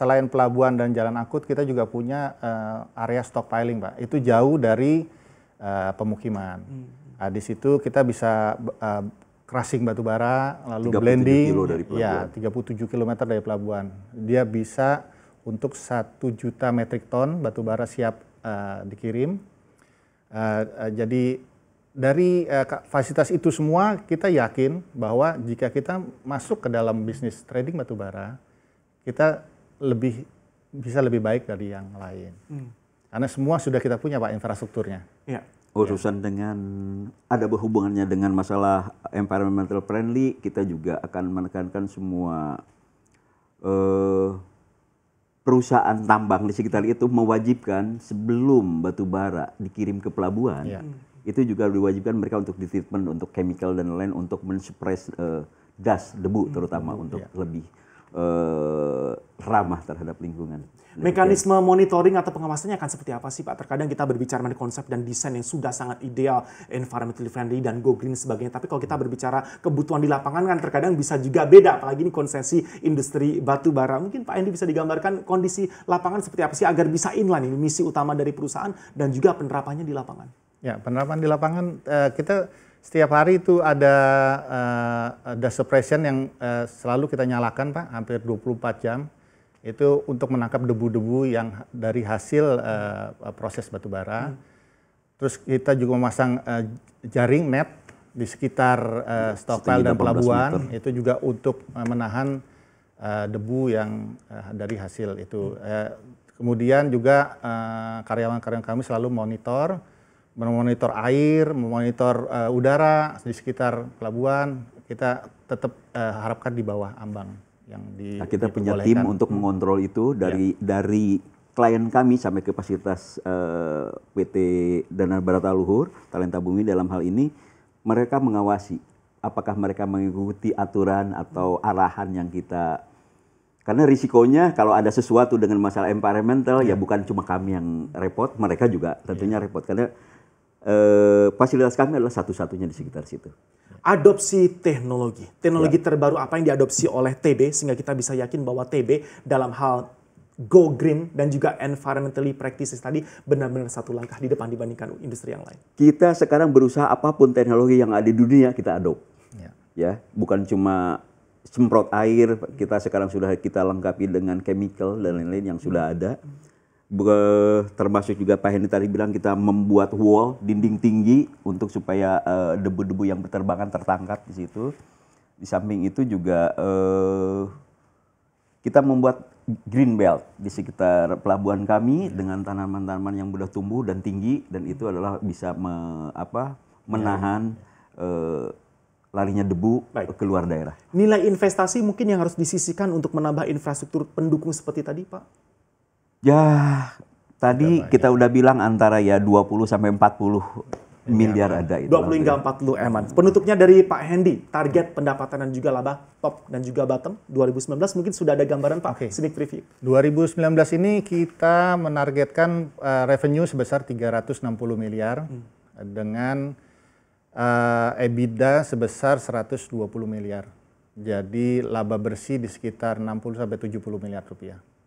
selain pelabuhan dan jalan angkut, kita juga punya uh, area stockpiling, Pak. Itu jauh dari uh, pemukiman. Hmm. Nah, di situ kita bisa uh, crushing batu bara, lalu blending, kilo dari iya, tujuh ya 37 km dari pelabuhan. Dia bisa untuk satu juta metrik ton batu bara siap uh, dikirim. Uh, uh, jadi dari uh, fasilitas itu semua kita yakin bahwa jika kita masuk ke dalam bisnis trading batu bara, kita lebih bisa lebih baik dari yang lain. Hmm. Karena semua sudah kita punya Pak infrastrukturnya. Ya. Urusan ya. dengan ada berhubungannya dengan masalah environmental friendly, kita juga akan menekankan semua uh, perusahaan tambang di sekitar itu mewajibkan sebelum batu bara dikirim ke pelabuhan. Ya. Itu juga diwajibkan mereka untuk treatment untuk chemical dan lain untuk mensuppress uh, gas debu hmm. terutama hmm. untuk ya. lebih eh, ramah terhadap lingkungan. Mekanisme monitoring atau pengawasannya akan seperti apa sih Pak? Terkadang kita berbicara mengenai konsep dan desain yang sudah sangat ideal, environmentally friendly dan go green sebagainya. Tapi kalau kita berbicara kebutuhan di lapangan kan terkadang bisa juga beda. Apalagi ini konsesi industri batu bara. Mungkin Pak Endi bisa digambarkan kondisi lapangan seperti apa sih agar bisa inline ini misi utama dari perusahaan dan juga penerapannya di lapangan. Ya penerapan di lapangan eh, kita setiap hari itu ada uh, ada suppression yang uh, selalu kita nyalakan Pak, hampir 24 jam. Itu untuk menangkap debu-debu yang dari hasil uh, proses batubara. Hmm. Terus kita juga memasang uh, jaring net di sekitar uh, dan pelabuhan meter. itu juga untuk uh, menahan uh, debu yang uh, dari hasil itu. Hmm. Uh, kemudian juga karyawan-karyawan uh, kami selalu monitor memonitor air, memonitor uh, udara di sekitar pelabuhan, kita tetap uh, harapkan di bawah ambang yang di nah, kita punya tim untuk hmm. mengontrol itu dari ya. dari klien kami sampai kapasitas uh, eh, PT Dana Barata Luhur, Talenta Bumi dalam hal ini mereka mengawasi apakah mereka mengikuti aturan atau hmm. arahan yang kita karena risikonya kalau ada sesuatu dengan masalah environmental yeah. ya bukan cuma kami yang repot, mereka juga ya. tentunya yeah. repot karena eh, fasilitas kami adalah satu-satunya di sekitar situ. Adopsi teknologi. Teknologi ya. terbaru apa yang diadopsi oleh TB sehingga kita bisa yakin bahwa TB dalam hal go green dan juga environmentally practices tadi benar-benar satu langkah di depan dibandingkan industri yang lain. Kita sekarang berusaha apapun teknologi yang ada di dunia kita adop, Ya, ya bukan cuma semprot air, kita sekarang sudah kita lengkapi dengan chemical dan lain-lain yang sudah ada termasuk juga Pak Hendy tadi bilang kita membuat wall dinding tinggi untuk supaya eh, debu-debu uh, yang berterbangan tertangkap di situ. Di samping itu juga uh, kita membuat green belt di sekitar pelabuhan kami iya. dengan tanaman-tanaman yang sudah tumbuh dan tinggi dan itu adalah bisa me, apa menahan uh, larinya debu Baik. keluar daerah. Nilai investasi mungkin yang harus disisikan untuk menambah infrastruktur pendukung seperti tadi, Pak. Ya, tadi udah kita udah bilang antara ya 20 sampai 40 iya, miliar ada itu. 20 hingga 40 eman. Eh, Penutupnya dari Pak Hendy, target pendapatan dan juga laba top dan juga bottom 2019 mungkin sudah ada gambaran Pak okay. sneak preview. 2019 ini kita menargetkan uh, revenue sebesar 360 miliar hmm. dengan uh, EBITDA sebesar 120 miliar. Jadi laba bersih di sekitar 60 sampai 70 miliar rupiah.